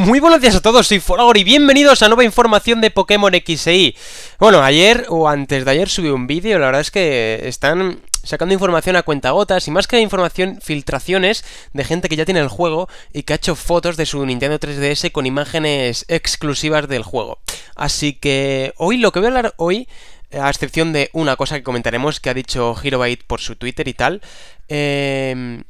Muy buenos días a todos, soy Foragor y bienvenidos a nueva información de Pokémon X Y. E bueno, ayer o antes de ayer subí un vídeo, la verdad es que están sacando información a cuentagotas y más que información, filtraciones de gente que ya tiene el juego y que ha hecho fotos de su Nintendo 3DS con imágenes exclusivas del juego. Así que hoy lo que voy a hablar hoy a excepción de una cosa que comentaremos que ha dicho Hirobaid por su Twitter y tal, eh,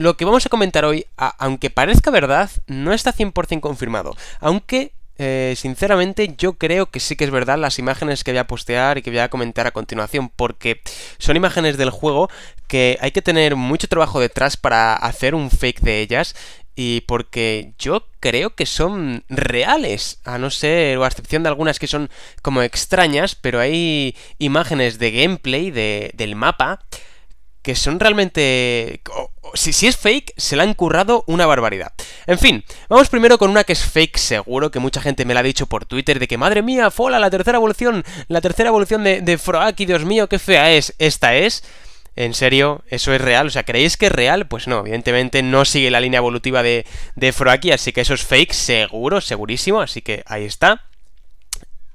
lo que vamos a comentar hoy, aunque parezca verdad, no está 100% confirmado. Aunque, eh, sinceramente, yo creo que sí que es verdad las imágenes que voy a postear y que voy a comentar a continuación, porque son imágenes del juego que hay que tener mucho trabajo detrás para hacer un fake de ellas y porque yo creo que son reales, a no ser, o a excepción de algunas que son como extrañas, pero hay imágenes de gameplay de, del mapa que son realmente... Si, si, es fake, se la han currado una barbaridad. En fin, vamos primero con una que es fake seguro, que mucha gente me la ha dicho por Twitter, de que madre mía, Fola, la tercera evolución, la tercera evolución de, de Froaki, Dios mío, qué fea es, esta es. ¿En serio? ¿Eso es real? O sea, ¿creéis que es real? Pues no, evidentemente no sigue la línea evolutiva de, de Froaki, así que eso es fake, seguro, segurísimo, así que ahí está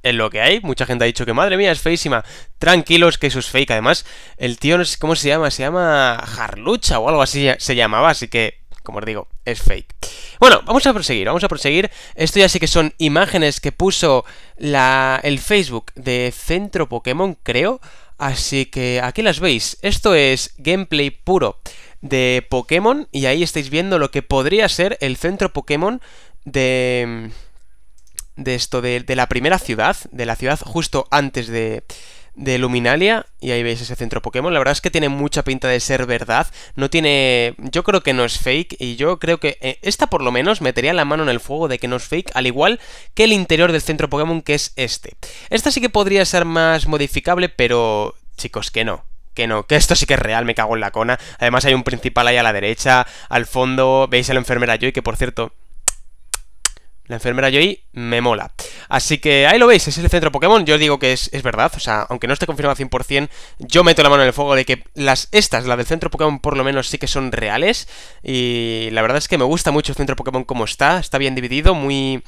en lo que hay. Mucha gente ha dicho que madre mía, es feísima. Tranquilos, que eso es fake. Además, el tío no sé cómo se llama, se llama Jarlucha o algo así se llamaba, así que, como os digo, es fake. Bueno, vamos a proseguir, vamos a proseguir. Esto ya sí que son imágenes que puso la, el Facebook de Centro Pokémon, creo. Así que aquí las veis. Esto es gameplay puro de Pokémon y ahí estáis viendo lo que podría ser el centro Pokémon de de esto, de, la primera ciudad, de la ciudad justo antes de, de Luminalia, y ahí veis ese centro Pokémon, la verdad es que tiene mucha pinta de ser verdad, no tiene, yo creo que no es fake, y yo creo que eh, esta por lo menos metería la mano en el fuego de que no es fake, al igual que el interior del centro Pokémon que es este. Esta sí que podría ser más modificable, pero chicos, que no, que no, que esto sí que es real, me cago en la cona. Además hay un principal ahí a la derecha, al fondo, veis a la enfermera Joy, que por cierto, la enfermera Joy me mola. Así que ahí lo veis, es el centro Pokémon. Yo os digo que es, verdad, o sea, aunque no esté confirmado 100%, yo meto la mano en el fuego de que las estas, las del centro Pokémon por lo menos sí que son reales. Y la verdad es que me gusta mucho el centro Pokémon como está, está bien dividido, muy...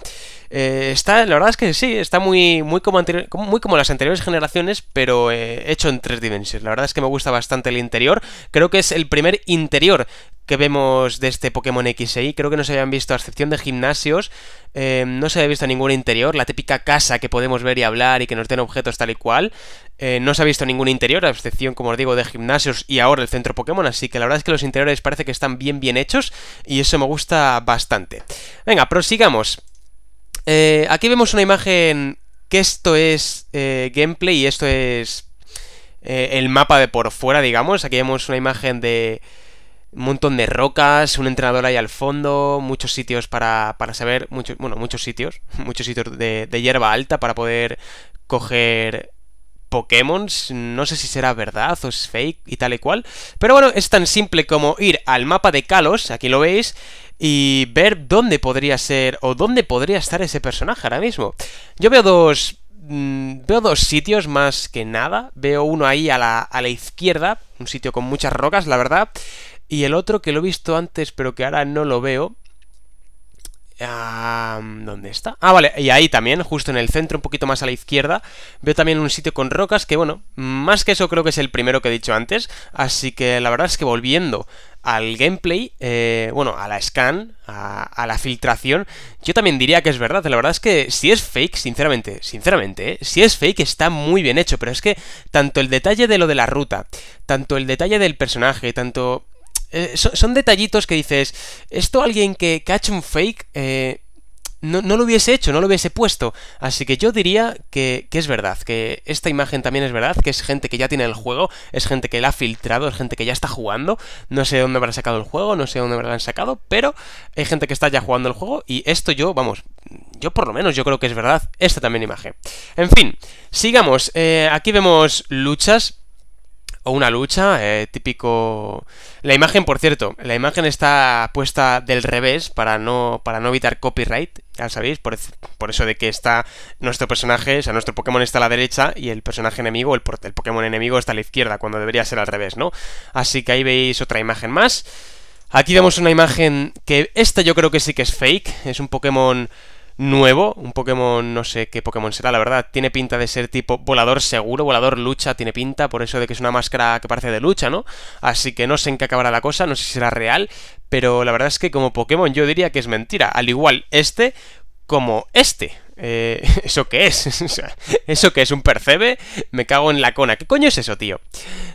Eh, está, la verdad es que sí, está muy, muy, como, muy como las anteriores generaciones, pero eh, hecho en tres dimensiones. La verdad es que me gusta bastante el interior. Creo que es el primer interior que vemos de este Pokémon e Y, Creo que no se habían visto, a excepción de gimnasios, em, no se había visto ningún interior. La típica casa que podemos ver y hablar y que nos den objetos tal y cual. Eh, no se ha visto ningún interior, a excepción, como os digo, de gimnasios y ahora el centro Pokémon. Así que la verdad es que los interiores parece que están bien, bien hechos y eso me gusta bastante. Venga, prosigamos. Eh, aquí vemos una imagen que esto es eh, gameplay y esto es el mapa de por fuera, digamos. Aquí vemos una imagen de un montón de rocas, un entrenador ahí al fondo, muchos sitios para, para saber, muchos, bueno, muchos sitios, muchos sitios de, de hierba alta para poder coger Pokémon, no sé si será verdad o es fake y tal y cual, pero bueno, es tan simple como ir al mapa de Kalos, aquí lo veis, y ver dónde podría ser o dónde podría estar ese personaje ahora mismo. Yo veo dos... Mm, veo dos sitios más que nada, veo uno ahí a la, a la izquierda, un sitio con muchas rocas, la verdad, y el otro que lo he visto antes, pero que ahora no lo veo. ¿Dónde está? Ah, vale, y ahí también, justo en el centro, un poquito más a la izquierda, veo también un sitio con rocas que, bueno, más que eso creo que es el primero que he dicho antes, así que la verdad es que volviendo al gameplay, eh, bueno, a la scan, a, a, la filtración, yo también diría que es verdad, la verdad es que si es fake, sinceramente, sinceramente, eh, si es fake está muy bien hecho, pero es que tanto el detalle de lo de la ruta, tanto el detalle del personaje, tanto eh, son, detallitos que dices, esto alguien que, catch un fake eh, no, lo hubiese hecho, no lo hubiese puesto. Así que yo diría que, es verdad, que esta imagen también es verdad, que es gente que ya tiene el juego, es gente que la ha filtrado, es gente que ya está jugando. No sé dónde habrá sacado el juego, no sé dónde habrán sacado, pero hay gente que está ya jugando el juego y esto yo, vamos, yo por lo menos yo creo que es verdad, esta también imagen. En fin, sigamos. Eh, aquí vemos luchas o una lucha, eh, típico... La imagen, por cierto, la imagen está puesta del revés para no, para no evitar copyright, ya sabéis, por, eso de que está nuestro personaje, o sea, nuestro Pokémon está a la derecha y el personaje enemigo, el Pokémon enemigo está a la izquierda, cuando debería ser al revés, ¿no? Así que ahí veis otra imagen más. Aquí vemos una imagen que esta yo creo que sí que es fake, es un Pokémon nuevo, un Pokémon, no sé qué Pokémon será, la verdad, tiene pinta de ser tipo volador seguro, volador lucha, tiene pinta, por eso de que es una máscara que parece de lucha, ¿no? Así que no sé en qué acabará la cosa, no sé si será real, pero la verdad es que como Pokémon yo diría que es mentira, al igual este como este. Eh, ¿Eso qué es? ¿Eso qué es? ¿Un percebe? Me cago en la cona. ¿Qué coño es eso, tío?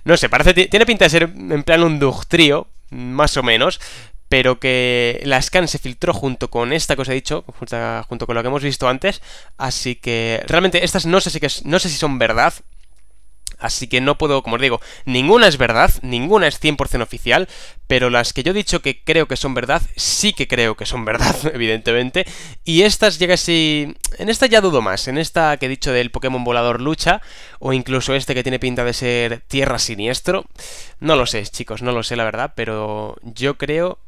No sé, parece. Tiene pinta de ser en plan un Dugtrio, más o menos, pero que la scan se filtró junto con esta que os he dicho, junto, con lo que hemos visto antes, así que realmente estas no sé si, que, no sé si son verdad, así que no puedo, como os digo, ninguna es verdad, ninguna es 100% oficial, pero las que yo he dicho que creo que son verdad, sí que creo que son verdad, evidentemente, y estas llega así, en esta ya dudo más, en esta que he dicho del Pokémon volador lucha, o incluso este que tiene pinta de ser tierra siniestro, no lo sé, chicos, no lo sé la verdad, pero yo creo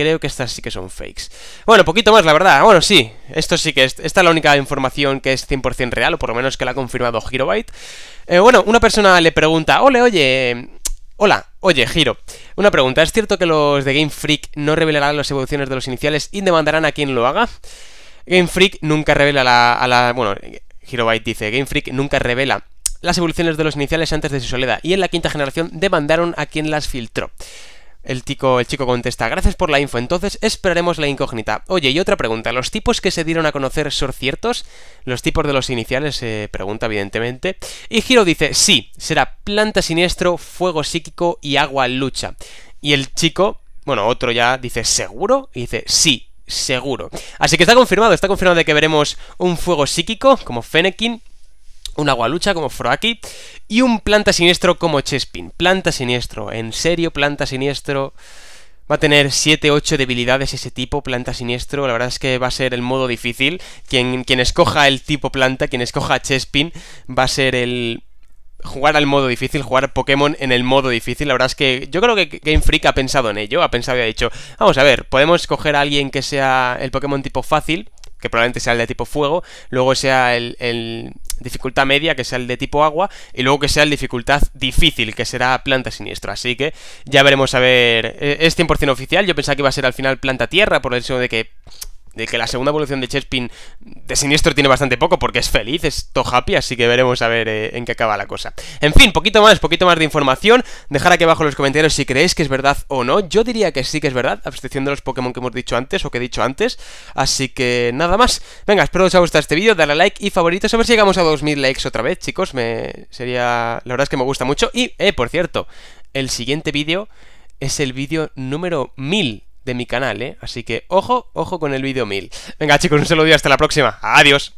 creo que estas sí que son fakes. Bueno, poquito más, la verdad. Bueno, sí, esto sí que es, esta es la única información que es 100% real, o por lo menos que la ha confirmado Girobyte. Eh, bueno, una persona le pregunta, ole, oye, hola, oye, Giro, una pregunta, ¿es cierto que los de Game Freak no revelarán las evoluciones de los iniciales y demandarán a quien lo haga? Game Freak nunca revela la, a la... bueno, Girobyte dice, Game Freak nunca revela las evoluciones de los iniciales antes de su soledad, y en la quinta generación demandaron a quien las filtró. El, el chico contesta, gracias por la info, entonces esperaremos la incógnita. Oye, y otra pregunta, ¿los tipos que se dieron a conocer son ciertos? Los tipos de los iniciales, se eh, pregunta evidentemente. Y Hiro dice, sí, será planta siniestro, fuego psíquico y agua lucha. Y el chico, bueno, otro ya dice, ¿seguro? Y dice, sí, seguro. Así que está confirmado, está confirmado de que veremos un fuego psíquico, como Fennekin, una agualucha como Froaki y un planta siniestro como Chespin. Planta siniestro, en serio, planta siniestro. Va a tener 7-8 debilidades ese tipo, planta siniestro. La verdad es que va a ser el modo difícil. Quien, quien escoja el tipo planta, quien escoja Chespin, va a ser el, jugar al modo difícil, jugar Pokémon en el modo difícil. La verdad es que yo creo que Game Freak ha pensado en ello, ha pensado y ha dicho, vamos a ver, podemos escoger a alguien que sea el Pokémon tipo fácil que probablemente sea el de tipo fuego, luego sea el, dificultad media, que sea el de tipo agua, y luego que sea el dificultad difícil, que será planta siniestra. Así que ya veremos a ver. Eh, es 100% oficial, yo pensaba que iba a ser al final planta tierra, por el hecho de que de que la segunda evolución de Chespin de siniestro tiene bastante poco, porque es feliz, es to happy, así que veremos a ver eh, en qué acaba la cosa. En fin, poquito más, poquito más de información. Dejar aquí abajo en los comentarios si creéis que es verdad o no. Yo diría que sí que es verdad, a excepción de los Pokémon que hemos dicho antes o que he dicho antes. Así que nada más. Venga, espero que os haya gustado este vídeo, darle like y favoritos. A ver si llegamos a 2000 likes otra vez, chicos. Me sería. La verdad es que me gusta mucho. Y, eh, por cierto, el siguiente vídeo es el vídeo número 1000 de mi canal, ¿eh? Así que ojo, ojo con el vídeo 1000. Venga chicos, un saludo y hasta la próxima. Adiós.